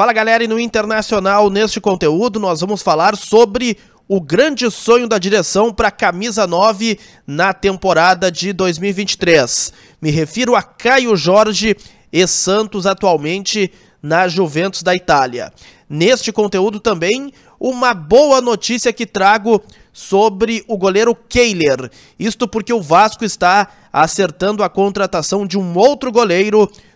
Fala galera, e no Internacional, neste conteúdo, nós vamos falar sobre o grande sonho da direção para a camisa 9 na temporada de 2023. Me refiro a Caio Jorge e Santos atualmente na Juventus da Itália. Neste conteúdo também, uma boa notícia que trago sobre o goleiro Kehler. Isto porque o Vasco está acertando a contratação de um outro goleiro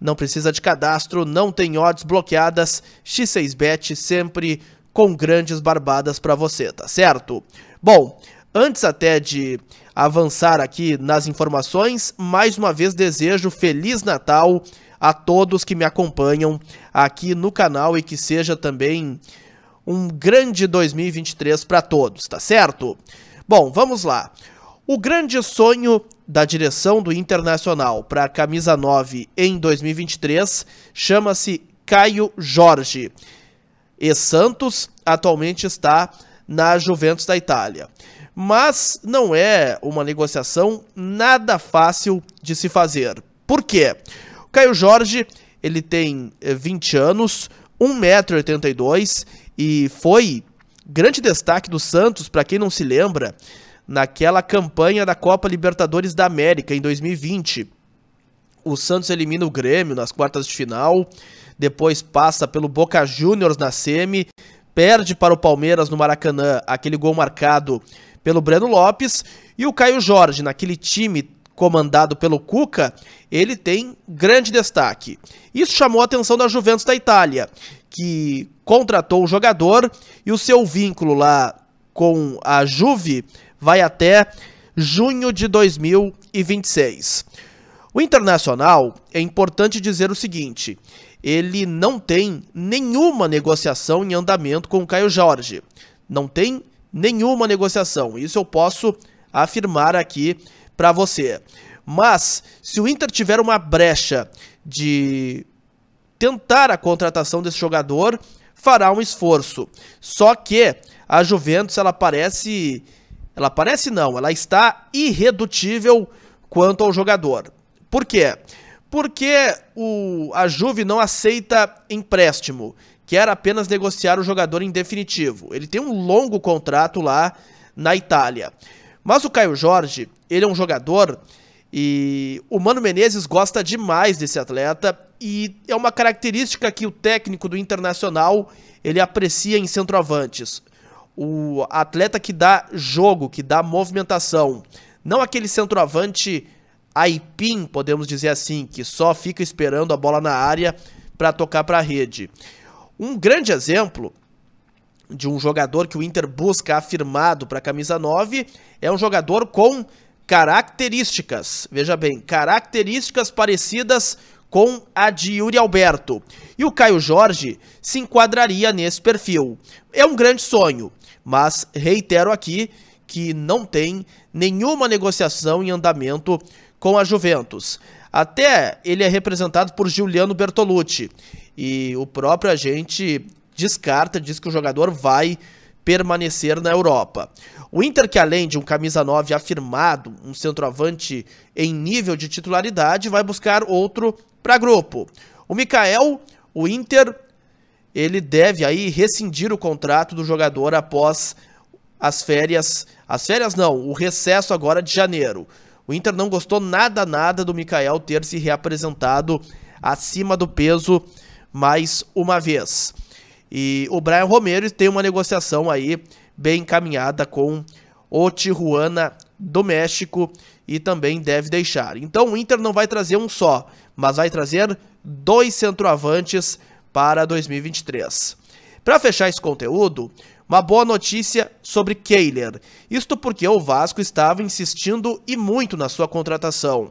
Não precisa de cadastro, não tem odds bloqueadas. X6bet sempre com grandes barbadas para você, tá certo? Bom, antes até de avançar aqui nas informações, mais uma vez desejo feliz Natal a todos que me acompanham aqui no canal e que seja também um grande 2023 para todos, tá certo? Bom, vamos lá. O grande sonho da direção do Internacional para a camisa 9 em 2023 chama-se Caio Jorge. E Santos atualmente está na Juventus da Itália. Mas não é uma negociação nada fácil de se fazer. Por quê? O Caio Jorge, ele tem 20 eh, anos, 1,82m e foi grande destaque do Santos, para quem não se lembra, naquela campanha da Copa Libertadores da América em 2020. O Santos elimina o Grêmio nas quartas de final, depois passa pelo Boca Juniors na semi, perde para o Palmeiras no Maracanã, aquele gol marcado pelo Breno Lopes, e o Caio Jorge, naquele time comandado pelo Cuca, ele tem grande destaque. Isso chamou a atenção da Juventus da Itália, que contratou o jogador e o seu vínculo lá com a Juve vai até junho de 2026. O Internacional, é importante dizer o seguinte: ele não tem nenhuma negociação em andamento com o Caio Jorge. Não tem nenhuma negociação. Isso eu posso afirmar aqui para você. Mas se o Inter tiver uma brecha de tentar a contratação desse jogador, fará um esforço. Só que a Juventus ela parece ela parece não, ela está irredutível quanto ao jogador. Por quê? Porque o, a Juve não aceita empréstimo, quer apenas negociar o jogador em definitivo. Ele tem um longo contrato lá na Itália. Mas o Caio Jorge, ele é um jogador e o Mano Menezes gosta demais desse atleta e é uma característica que o técnico do Internacional ele aprecia em centroavantes o atleta que dá jogo, que dá movimentação. Não aquele centroavante aipim, podemos dizer assim, que só fica esperando a bola na área para tocar para a rede. Um grande exemplo de um jogador que o Inter busca afirmado para a camisa 9 é um jogador com características, veja bem, características parecidas com a de Yuri Alberto. E o Caio Jorge se enquadraria nesse perfil. É um grande sonho. Mas reitero aqui que não tem nenhuma negociação em andamento com a Juventus. Até ele é representado por Giuliano Bertolucci. E o próprio agente descarta, diz que o jogador vai permanecer na Europa. O Inter, que além de um camisa 9 afirmado, um centroavante em nível de titularidade, vai buscar outro para grupo. O Mikael, o Inter ele deve aí rescindir o contrato do jogador após as férias. As férias não, o recesso agora de janeiro. O Inter não gostou nada, nada do Mikael ter se reapresentado acima do peso mais uma vez. E o Brian Romero tem uma negociação aí bem encaminhada com o Tijuana do México e também deve deixar. Então o Inter não vai trazer um só, mas vai trazer dois centroavantes para 2023. Para fechar esse conteúdo, uma boa notícia sobre Kehler. Isto porque o Vasco estava insistindo e muito na sua contratação.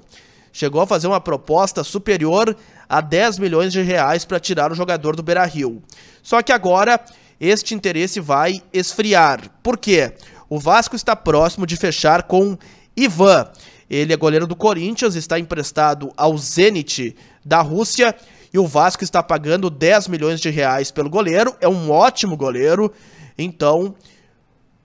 Chegou a fazer uma proposta superior a 10 milhões de reais para tirar o jogador do Beira-Rio. Só que agora este interesse vai esfriar. Por quê? O Vasco está próximo de fechar com Ivan. Ele é goleiro do Corinthians, está emprestado ao Zenit da Rússia e o Vasco está pagando 10 milhões de reais pelo goleiro, é um ótimo goleiro, então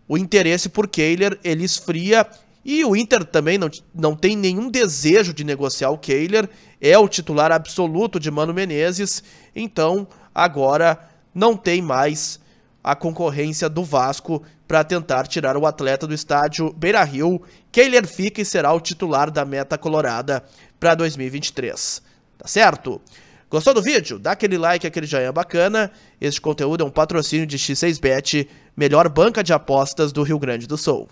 o interesse por Kehler, ele esfria, e o Inter também não, não tem nenhum desejo de negociar o Kehler, é o titular absoluto de Mano Menezes, então agora não tem mais a concorrência do Vasco para tentar tirar o atleta do estádio Beira-Rio. Kehler fica e será o titular da meta colorada para 2023. Tá certo? Gostou do vídeo? Dá aquele like, aquele joinha bacana. Este conteúdo é um patrocínio de X6Bet, melhor banca de apostas do Rio Grande do Sul.